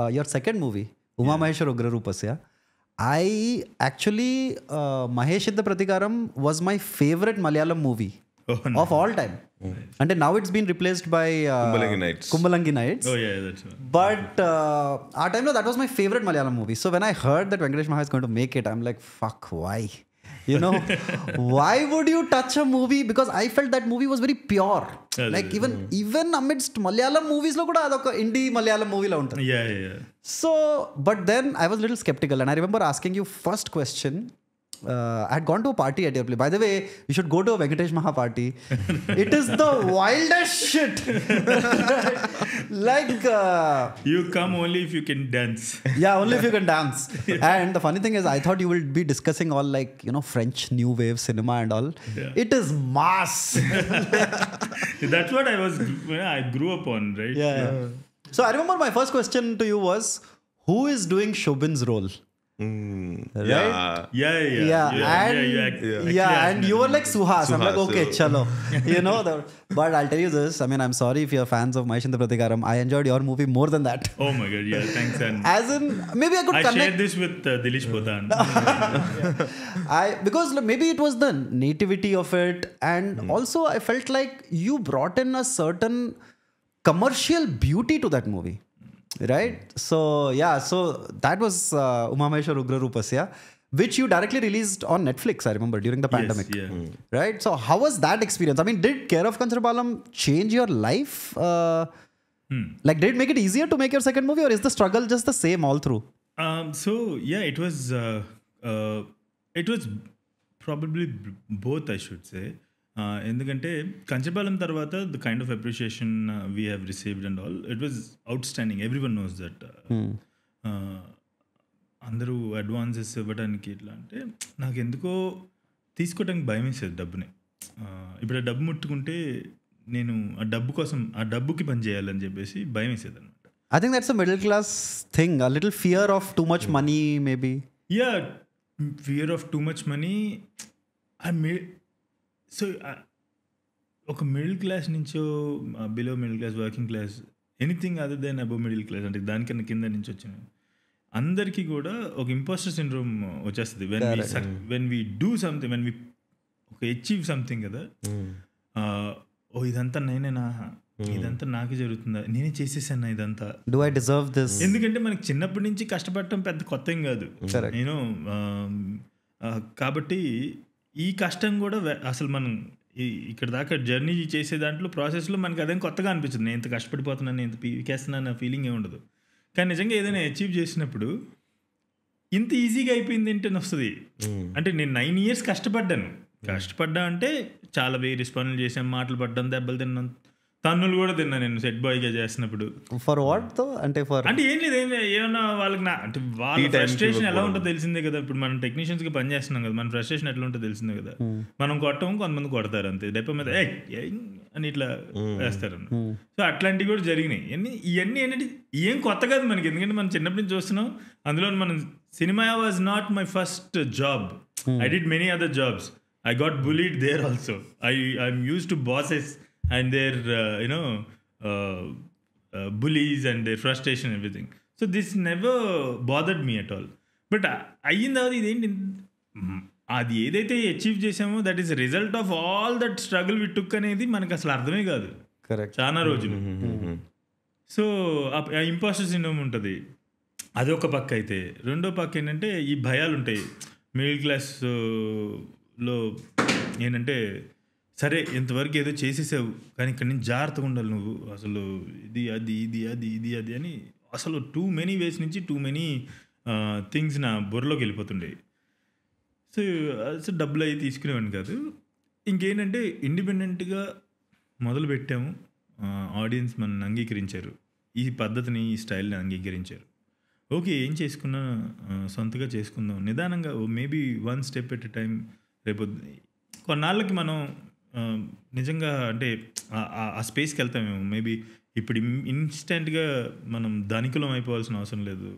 uh, your second movie, Uma yeah. Maheshwar Ugrarupasya, I actually, uh, Maheshidda Pratikaram was my favorite Malayalam movie oh, no. of all time. Oh. And now it's been replaced by uh, Kumbalangi Nights. Kumbalangi Nights. Oh, yeah, that's right. But uh, our time, no, that was my favorite Malayalam movie. So when I heard that Vengadesh Maha is going to make it, I'm like, fuck, why? you know why would you touch a movie because i felt that movie was very pure like even even amidst malayalam movies lo kuda adoka indie malayalam movie la untadi yeah yeah so but then i was a little skeptical and i remember asking you first question uh, I had gone to a party at your place. By the way, you should go to a Venkatesh Maha party. it is the wildest shit. like uh, you come only if you can dance. Yeah, only if you can dance. And the funny thing is, I thought you would be discussing all like you know French new wave cinema and all. Yeah. It is mass. That's what I was. I grew up on, right? Yeah. yeah. So I remember my first question to you was, who is doing Shobin's role? Mm. right? yeah. Yeah, yeah, yeah, yeah, and yeah, yeah, yeah. yeah and you were like Suhas. Suhas I'm like, okay, so. chalo, you know. The, but I'll tell you this. I mean, I'm sorry if you're fans of Mahesh Pratikaram. I enjoyed your movie more than that. Oh my god, yeah, thanks. And as in, maybe I could. I connect. shared this with uh, Dilish Potan. I because look, maybe it was the nativity of it, and mm. also I felt like you brought in a certain commercial beauty to that movie right? So yeah, so that was uh, Umameshwar Ugrarupasya, which you directly released on Netflix. I remember during the pandemic, yes, yeah. mm. right? So how was that experience? I mean, did Care of Kanchipuram change your life? Uh, hmm. Like, did it make it easier to make your second movie, or is the struggle just the same all through? Um, so yeah, it was. Uh, uh, it was probably b- both, I should say. ఎందుకంటే కంచపాలెం తర్వాత the kind of appreciation we have received and all it was outstanding everyone knows that అందరూ advances ఇవ్వడానికి ఎట్లా అంటే నాకు ఎందుకో తీసుకోవడానికి భయం వేసేది డబ్బుని ఇప్పుడు ఆ డబ్బు ముట్టుకుంటే నేను ఆ డబ్బు కోసం ఆ డబ్బుకి పని చేయాలని చెప్పేసి భయం వేసేది అనమాట I think that's middle class thing little fear of too much money maybe yeah fear of too much money I may so uh, ఒక మిడిల్ క్లాస్ నుంచో below middle class working class anything other than above middle class అంటే దానికన్నా కింద నుంచి వచ్చిన అందరికీ కూడా ఒక ఇంపోస్టర్ సిండ్రోమ్ వచ్చేస్తుంది when when we do something when we ఒక అచీవ్ సంథింగ్ కదా hmm. ఓ ఇదంతా నేనేనా hmm. ఇదంతా నాకే జరుగుతుందా నేనే చేసేసాను ఇదంతా డూ ఐ డిజర్వ్ దిస్ ఎందుకంటే మనకి చిన్నప్పటి నుంచి కష్టపడటం పెద్ద కొత్త ఏం కాదు నేను hmm. um, కాబట్టి ఈ కష్టం కూడా అసలు మనం ఇక్కడ దాకా జర్నీ చేసే దాంట్లో ప్రాసెస్లో మనకి అదేం కొత్తగా అనిపిస్తుంది నేను ఇంత కష్టపడిపోతున్నాను నేను ఇంత పీకేస్తున్నాను నా ఫీలింగ్ ఏమి ఉండదు కానీ నిజంగా ఏదైనా అచీవ్ చేసినప్పుడు ఇంత ఈజీగా అయిపోయింది ఏంటని వస్తుంది అంటే నేను నైన్ ఇయర్స్ కష్టపడ్డాను కష్టపడ్డా అంటే చాలా వేరే పనులు చేసాం మాటలు పడ్డాం దెబ్బలు తిన్నాం తన్నులు కూడా తిన్నా నేను సెట్ బాయ్గా చేసినప్పుడు ఫర్ వాట్ తో అంటే ఫర్ అంటే ఏం లేదు ఏమన్నా వాళ్ళకి నా అంటే వాళ్ళ ఫ్రస్ట్రేషన్ ఎలా ఉంటుందో తెలిసిందే కదా ఇప్పుడు మనం కి పని చేస్తున్నాం కదా మన ఫ్రస్ట్రేషన్ ఎట్లా ఉంటుందో తెలిసిందే కదా hmm. మనం కొట్టము కొంతమంది కొడతారు అంతే డెప్ప మీద అని ఇట్లా hmm. వేస్తారు hmm. సో అట్లాంటివి కూడా జరిగినాయి ఇవన్నీ ఇవన్నీ ఏంటంటే ఏం కొత్త కాదు మనకి ఎందుకంటే మనం చిన్నప్పటి నుంచి చూస్తున్నాం అందులో మనం cinema was not my first job I did many other jobs I got bullied there also I I'm use to bosses and there you know bullies and there frustration everything so this never bothered me at all but అయ్యింది అది ఇదేంటి అది ఏదైతే achieve చేసామో that is result of all that struggle we took అనేది మనకు అసలు అర్థమే కాదు కరెక్ట్ చాలా రోజులు సో ఆ ఇంపాస్టర్ సిండ్రోమ్ ఉంటుంది అదొక పక్క అయితే రెండో పక్క ఏంటంటే ఈ భయాలు ఉంటాయి మిడిల్ క్లాస్లో uh, ఏంటంటే సరే ఇంతవరకు ఏదో చేసేసావు కానీ ఇక్కడ నుంచి జాగ్రత్తగా ఉండాలి నువ్వు అసలు ఇది అది ఇది అది ఇది అది అని అసలు టూ మెనీ వేస్ నుంచి టూ మెనీ థింగ్స్ నా బుర్రలోకి వెళ్ళిపోతుండేవి సో అసలు డబ్బులు అవి తీసుకునేవాడిని కాదు ఇంకేంటంటే ఇండిపెండెంట్గా మొదలు పెట్టాము ఆడియన్స్ మనల్ని అంగీకరించారు ఈ పద్ధతిని ఈ స్టైల్ని అంగీకరించారు ఓకే ఏం చేసుకున్నా సొంతగా చేసుకుందాం నిదానంగా maybe one step at time రేపు కొన్నాళ్ళకి మనం నిజంగా అంటే ఆ స్పేస్కి వెళ్తాం మేము మేబీ ఇప్పుడు ఇన్స్టెంట్గా మనం ధనికులం అయిపోవాల్సిన అవసరం లేదు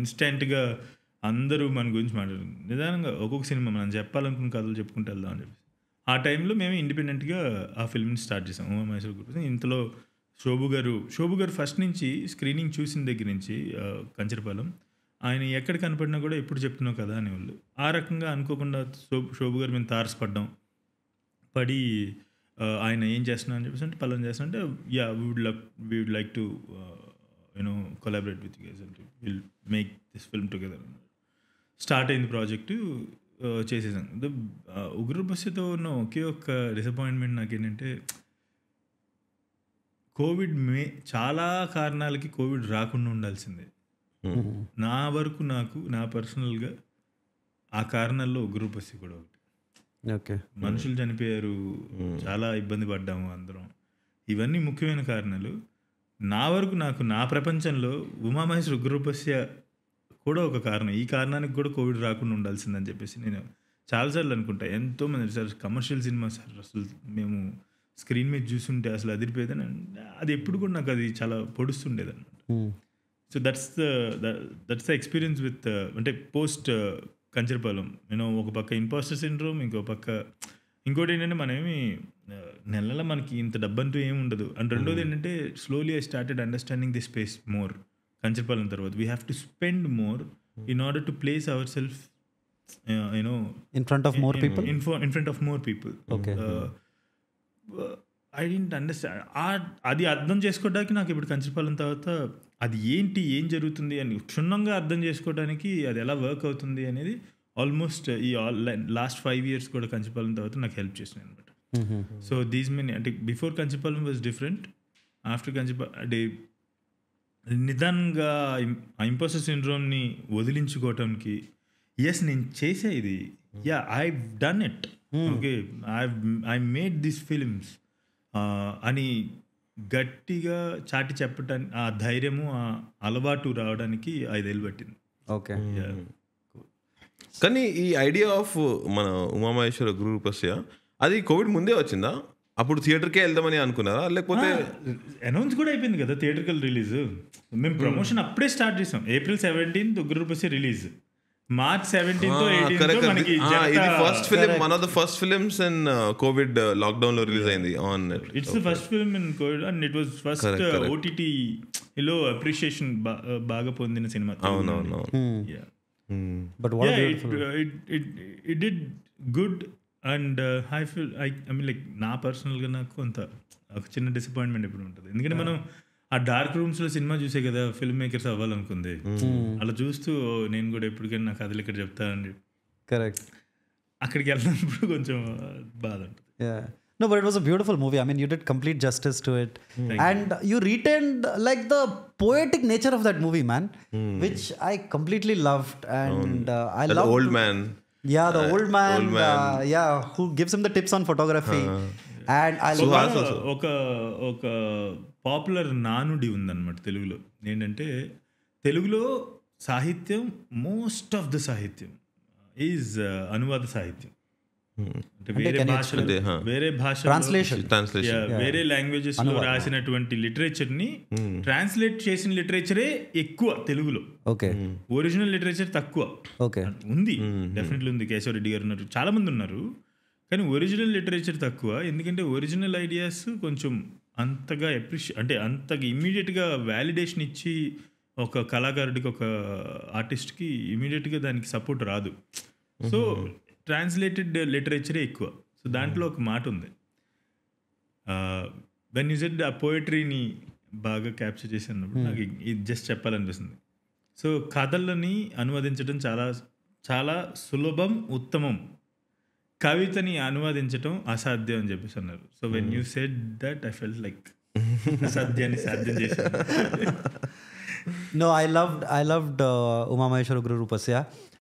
ఇన్స్టెంట్గా hmm. అందరూ మన గురించి మాట్లాడారు నిదానంగా ఒక్కొక్క సినిమా మనం చెప్పాలనుకున్న కథలు చెప్పుకుంటూ వెళ్దాం అని చెప్పేసి ఆ టైంలో మేము ఇండిపెండెంట్గా ఆ ఫిల్మ్ని స్టార్ట్ చేసాం ఉమా మైసూర్ గురించి ఇంతలో శోభు గారు శోభు గారు ఫస్ట్ నుంచి స్క్రీనింగ్ చూసిన దగ్గర నుంచి కంచరపాలెం ఆయన ఎక్కడ కనపడినా కూడా ఎప్పుడు చెప్తున్నావు కదా అనేవాళ్ళు ఆ రకంగా అనుకోకుండా శోభు గారు మేము తారసపడ్డాం పడి ఆయన ఏం చేస్తున్నా అని చెప్పేసి అంటే పలానా చేస్తున్నా అంటే yeah we would like we would like to you know collaborate with guys అంటే will make this film together start అయింది ప్రాజెక్టు చేసేసాం ఉగ్రబస్సుతో ఉన్న ఒకే ఒక్క డిసప్పాయింట్మెంట్ నాకేంటంటే కోవిడ్ మే చాలా కారణాలకి కోవిడ్ రాకుండా ఉండాల్సిందే hmm. నా వరకు నాకు నా పర్సనల్గా ఆ కారణాల్లో ఉగ్రబస్సు కూడా ఓకే మనుషులు చనిపోయారు చాలా ఇబ్బంది పడ్డాము అందరం ఇవన్నీ ముఖ్యమైన కారణాలు నా వరకు నాకు నా ప్రపంచంలో ఉమామహేష్ రుగ్రూపస్య కూడా ఒక కారణం ఈ కారణానికి కూడా కోవిడ్ రాకుండా ఉండాల్సిందని చెప్పేసి నేను చాలాసార్లు అనుకుంటా ఎంతోమంది సార్ కమర్షియల్ సినిమా సార్ అసలు మేము స్క్రీన్ మీద చూస్తుంటే అసలు అదిరిపోయేదని అది ఎప్పుడు కూడా నాకు అది చాలా పొడుస్తుండేది అనమాట so that's the that's the experience with అంటే పోస్ట్ కంచరపాలెం నేను ఒక పక్క ఇంపాస్టర్ సిండ్రోమ్ ఇంకో పక్క ఇంకోటి ఏంటంటే ఏమి నెలల మనకి ఇంత డబ్బంటూ ఏమి ఉండదు అండ్ రెండోది hmm. ఏంటంటే slowly I started understanding the space more Kancharapalem తర్వాత we have to spend more in order to place our self you know in front of more people in front of more people I didn't understand అది అర్థం చేసుకోవడానికి నాకు ఇప్పుడు కంచిపాలెం తర్వాత అది ఏంటి ఏం జరుగుతుంది అని క్షుణ్ణంగా అర్థం చేసుకోవడానికి అది ఎలా వర్క్ అవుతుంది అనేది ఆల్మోస్ట్ ఈ లాస్ట్ ఫైవ్ ఇయర్స్ కూడా కంచిపాలెం తర్వాత నాకు హెల్ప్ చేసినాయి అనమాట సో దీస్ మెనీ అంటే before Kancharapalem was different after కంచిపా అంటే నిదానంగా ఇంపోసర్ సిండ్రోమ్ని వదిలించుకోవటానికి ఎస్ నేను చేసే ఇది yeah I done it okay I I made this films అని గట్టిగా చాటి చెప్పటానికి ఆ ధైర్యము, ఆ అలవాటు రావడానికి ఐదేళ్ళు ఏళ్ళు పట్టింది. ఓకే. కానీ ఈ ఐడియా ఆఫ్ మన ఉమామహేశ్వర గురు అది కోవిడ్ ముందే వచ్చిందా? అప్పుడు థియేటర్‌కే వెళ్దామని అనుకున్నారా? లేకపోతే అనౌన్స్ కూడా అయిపోయింది కదా! థియేటర్కి రిలీజ్ మేము ప్రమోషన్ అప్పుడే స్టార్ట్ చేసాం. April seventeenth Roopasya release. March seventeenth మనకి first film one of the first films in covid lockdown లో రిలీజ్ అయింది on its first film in covid and it was first OTT లో appreciation బాగా పొందిన సినిమా అవునవును but it did good and I feel I I mean like నా personal గా నాకు కొంత ఒక చిన్న డిసప్పాయింట్మెంట్ ఎప్పుడు ఉంటుంది ఎందుకంటే మనం ఆ డార్క్ రూమ్స్ లో సినిమా చూసే కదా ఫిల్మ్ మేకర్స్ అవ్వాలనుకుంది అలా చూస్తూ నేను కూడా ఎప్పటికైనా నా కథలు ఇక్కడ చెప్తానండి కరెక్ట్ అక్కడికి వెళ్ళినప్పుడు కొంచెం బాధ ఉంటుంది No, but it was a beautiful movie. I mean, you did complete justice to it. Thank and you. you retained like the poetic nature of that movie, man, mm. which I completely loved. And uh, I love. The old man. Yeah, the uh, old man. Old man. Uh, yeah, who gives him the tips on photography. Uh-huh. And ఒక ఒక popular నానుడి ఉందన్నమాట తెలుగులో ఏంటంటే తెలుగులో సాహిత్యం most of the సాహిత్యం is uh, అనువాద సాహిత్యం hmm. అంటే వేరే భాష వేరే భాష వేరే లాంగ్వేజెస్ లో రాసినటువంటి లిటరేచర్ ని ట్రాన్స్లేట్ చేసిన లిటరేచరే ఎక్కువ తెలుగులో ఓకే ఒరిజినల్ లిటరేచర్ తక్కువ ఓకే ఉంది డెఫినెట్లీ hmm. ఉంది కేశవ రెడ్డి గారు ఉన్నారు చాలా మంది ఉన్నారు కానీ ఒరిజినల్ లిటరేచర్ తక్కువ ఎందుకంటే ఒరిజినల్ ఐడియాస్ కొంచెం అంతగా ఎప్రిషియే అంటే అంత ఇమ్మీడియట్గా వ్యాలిడేషన్ ఇచ్చి ఒక కళాకారుడికి ఒక ఆర్టిస్ట్కి ఇమీడియట్గా దానికి సపోర్ట్ రాదు సో ట్రాన్స్లేటెడ్ లిటరేచరే ఎక్కువ సో దాంట్లో ఒక మాట ఉంది వెన్ యూ సెడ్ ఆ పోయిటరీని బాగా క్యాప్చర్ చేసినప్పుడు నాకు ఇది జస్ట్ చెప్పాలనిపిస్తుంది సో కథలని అనువదించడం చాలా చాలా సులభం ఉత్తమం కవితని అనువాదించడం అసాధ్యం అని చెప్పేసి అన్నారు so when you said that I fell like అసాధ్యాన్ని సాధ్యం చేశాను no I love I loved Umamaheswara గురు రూపస్య